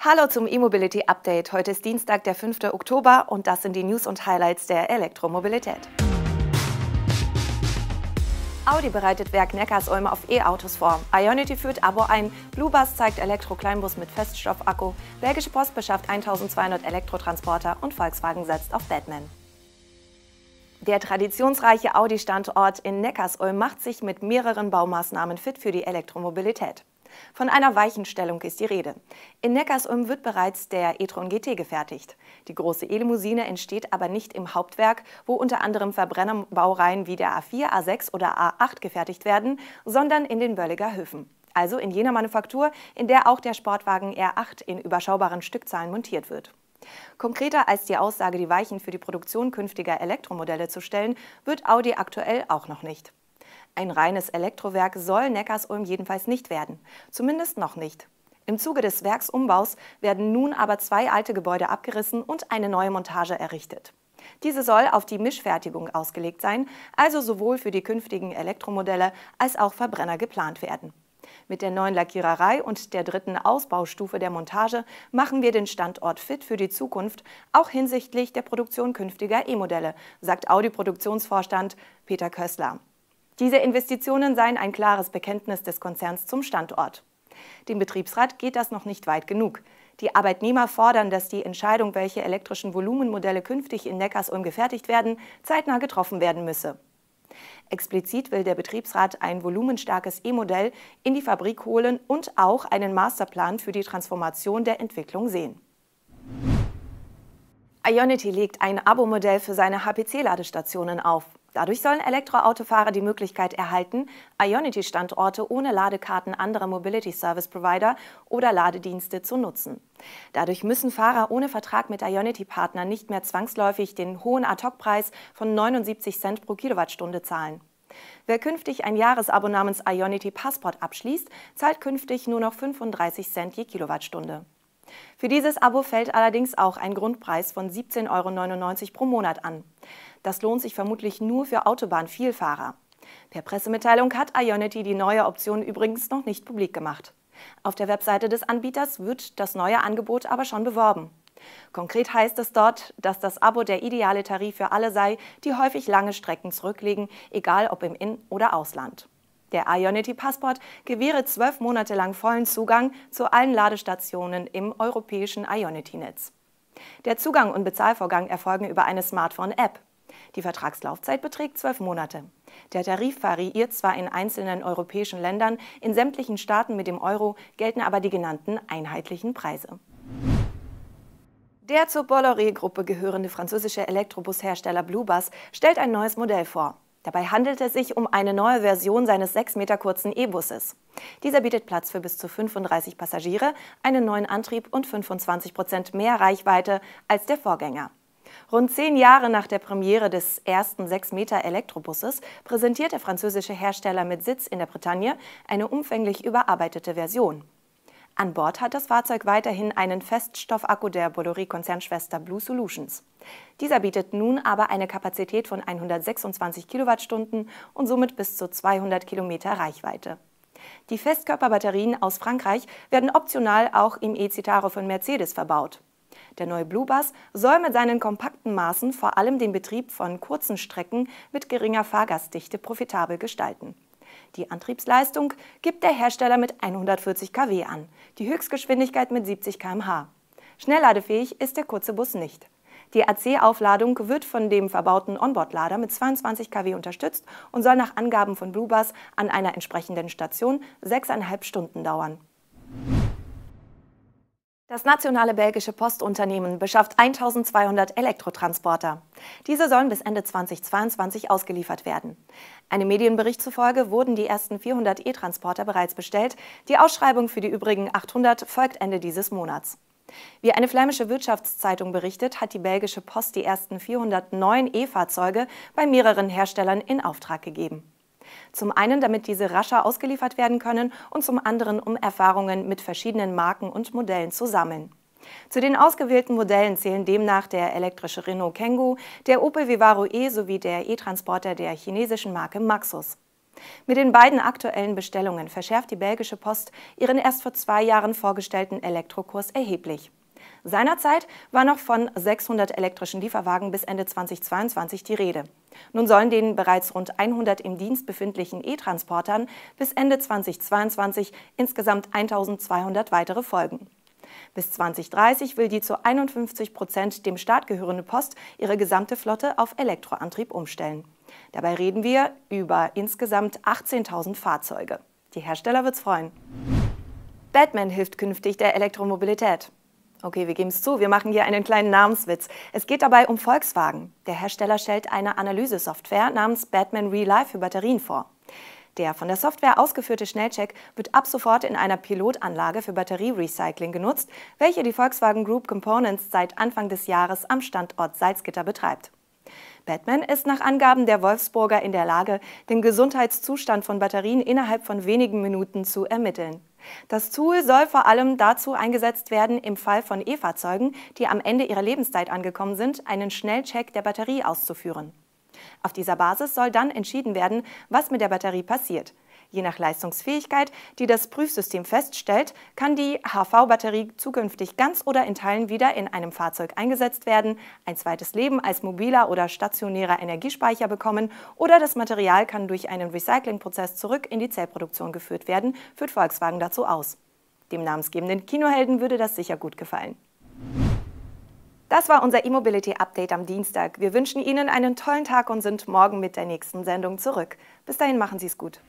Hallo zum E-Mobility Update. Heute ist Dienstag, der 5. Oktober und das sind die News und Highlights der Elektromobilität. Audi bereitet Werk Neckarsulm auf E-Autos vor. Ionity führt Abo ein, Bluebus zeigt Elektro-Kleinbus mit Feststoffakku, Belgische Post beschafft 1200 Elektrotransporter und Volkswagen setzt auf Batman. Der traditionsreiche Audi-Standort in Neckarsulm macht sich mit mehreren Baumaßnahmen fit für die Elektromobilität. Von einer Weichenstellung ist die Rede. In Neckarsulm wird bereits der e-tron GT gefertigt. Die große E-Limousine entsteht aber nicht im Hauptwerk, wo unter anderem Verbrennerbaureihen wie der A4, A6 oder A8 gefertigt werden, sondern in den Bölliger Höfen also in jener Manufaktur, in der auch der Sportwagen R8 in überschaubaren Stückzahlen montiert wird. Konkreter als die Aussage, die Weichen für die Produktion künftiger Elektromodelle zu stellen, wird Audi aktuell auch noch nicht. Ein reines Elektrowerk soll Neckarsulm jedenfalls nicht werden, zumindest noch nicht. Im Zuge des Werksumbaus werden nun aber zwei alte Gebäude abgerissen und eine neue Montage errichtet. Diese soll auf die Mischfertigung ausgelegt sein, also sowohl für die künftigen Elektromodelle als auch Verbrenner geplant werden. Mit der neuen Lackiererei und der dritten Ausbaustufe der Montage machen wir den Standort fit für die Zukunft, auch hinsichtlich der Produktion künftiger E-Modelle, sagt Audi-Produktionsvorstand Peter Kössler. Diese Investitionen seien ein klares Bekenntnis des Konzerns zum Standort. Dem Betriebsrat geht das noch nicht weit genug. Die Arbeitnehmer fordern, dass die Entscheidung, welche elektrischen Volumenmodelle künftig in Neckarsulm gefertigt werden, zeitnah getroffen werden müsse. Explizit will der Betriebsrat ein volumenstarkes E-Modell in die Fabrik holen und auch einen Masterplan für die Transformation der Entwicklung sehen. Ionity legt ein Abo-Modell für seine HPC-Ladestationen auf. Dadurch sollen Elektroautofahrer die Möglichkeit erhalten, Ionity-Standorte ohne Ladekarten anderer Mobility Service Provider oder Ladedienste zu nutzen. Dadurch müssen Fahrer ohne Vertrag mit Ionity-Partnern nicht mehr zwangsläufig den hohen Ad-Hoc-Preis von 79 Cent pro Kilowattstunde zahlen. Wer künftig ein Jahresabo namens Ionity Passport abschließt, zahlt künftig nur noch 35 Cent je Kilowattstunde. Für dieses Abo fällt allerdings auch ein Grundpreis von 17,99 Euro pro Monat an. Das lohnt sich vermutlich nur für Autobahnvielfahrer. Per Pressemitteilung hat Ionity die neue Option übrigens noch nicht publik gemacht. Auf der Webseite des Anbieters wird das neue Angebot aber schon beworben. Konkret heißt es dort, dass das Abo der ideale Tarif für alle sei, die häufig lange Strecken zurücklegen, egal ob im In- oder Ausland. Der Ionity-Passport gewähre zwölf Monate lang vollen Zugang zu allen Ladestationen im europäischen Ionity-Netz. Der Zugang und Bezahlvorgang erfolgen über eine Smartphone-App. Die Vertragslaufzeit beträgt zwölf Monate. Der Tarif variiert zwar in einzelnen europäischen Ländern, in sämtlichen Staaten mit dem Euro gelten aber die genannten einheitlichen Preise. Der zur Bolloré-Gruppe gehörende französische Elektrobushersteller Bluebus stellt ein neues Modell vor. Dabei handelt es sich um eine neue Version seines 6 Meter kurzen E-Busses. Dieser bietet Platz für bis zu 35 Passagiere, einen neuen Antrieb und 25 Prozent mehr Reichweite als der Vorgänger. Rund zehn Jahre nach der Premiere des ersten 6-Meter-Elektrobusses präsentiert der französische Hersteller mit Sitz in der Bretagne eine umfänglich überarbeitete Version. An Bord hat das Fahrzeug weiterhin einen Feststoffakku der Bolloré-Konzernschwester Blue Solutions. Dieser bietet nun aber eine Kapazität von 126 Kilowattstunden und somit bis zu 200 Kilometer Reichweite. Die Festkörperbatterien aus Frankreich werden optional auch im E-Citaro von Mercedes verbaut. Der neue Bluebus soll mit seinen kompakten Maßen vor allem den Betrieb von kurzen Strecken mit geringer Fahrgastdichte profitabel gestalten. Die Antriebsleistung gibt der Hersteller mit 140 kW an, die Höchstgeschwindigkeit mit 70 km/h. Schnellladefähig ist der kurze Bus nicht. Die AC-Aufladung wird von dem verbauten Onboard-Lader mit 22 kW unterstützt und soll nach Angaben von Bluebus an einer entsprechenden Station 6,5 Stunden dauern. Das nationale belgische Postunternehmen beschafft 1200 Elektrotransporter. Diese sollen bis Ende 2022 ausgeliefert werden. Einem Medienbericht zufolge wurden die ersten 400 E-Transporter bereits bestellt. Die Ausschreibung für die übrigen 800 folgt Ende dieses Monats. Wie eine flämische Wirtschaftszeitung berichtet, hat die belgische Post die ersten 409 E-Fahrzeuge bei mehreren Herstellern in Auftrag gegeben. Zum einen, damit diese rascher ausgeliefert werden können und zum anderen, um Erfahrungen mit verschiedenen Marken und Modellen zu sammeln. Zu den ausgewählten Modellen zählen demnach der elektrische Renault Kangoo, der Opel Vivaro E sowie der E-Transporter der chinesischen Marke Maxus. Mit den beiden aktuellen Bestellungen verschärft die belgische Post ihren erst vor zwei Jahren vorgestellten Elektrokurs erheblich. Seinerzeit war noch von 600 elektrischen Lieferwagen bis Ende 2022 die Rede. Nun sollen den bereits rund 100 im Dienst befindlichen E-Transportern bis Ende 2022 insgesamt 1200 weitere folgen. Bis 2030 will die zu 51 Prozent dem Staat gehörende Post ihre gesamte Flotte auf Elektroantrieb umstellen. Dabei reden wir über insgesamt 18.000 Fahrzeuge. Die Hersteller wird's freuen. Batman hilft künftig der Elektromobilität. Okay, wir geben es zu, wir machen hier einen kleinen Namenswitz. Es geht dabei um Volkswagen. Der Hersteller stellt eine Analysesoftware namens Batman Relive für Batterien vor. Der von der Software ausgeführte Schnellcheck wird ab sofort in einer Pilotanlage für Batterierecycling genutzt, welche die Volkswagen Group Components seit Anfang des Jahres am Standort Salzgitter betreibt. Batman ist nach Angaben der Wolfsburger in der Lage, den Gesundheitszustand von Batterien innerhalb von wenigen Minuten zu ermitteln. Das Tool soll vor allem dazu eingesetzt werden, im Fall von E-Fahrzeugen, die am Ende ihrer Lebenszeit angekommen sind, einen Schnellcheck der Batterie auszuführen. Auf dieser Basis soll dann entschieden werden, was mit der Batterie passiert. Je nach Leistungsfähigkeit, die das Prüfsystem feststellt, kann die HV-Batterie zukünftig ganz oder in Teilen wieder in einem Fahrzeug eingesetzt werden, ein zweites Leben als mobiler oder stationärer Energiespeicher bekommen oder das Material kann durch einen Recyclingprozess zurück in die Zellproduktion geführt werden, führt Volkswagen dazu aus. Dem namensgebenden Kinohelden würde das sicher gut gefallen. Das war unser E-Mobility-Update am Dienstag. Wir wünschen Ihnen einen tollen Tag und sind morgen mit der nächsten Sendung zurück. Bis dahin machen Sie es gut.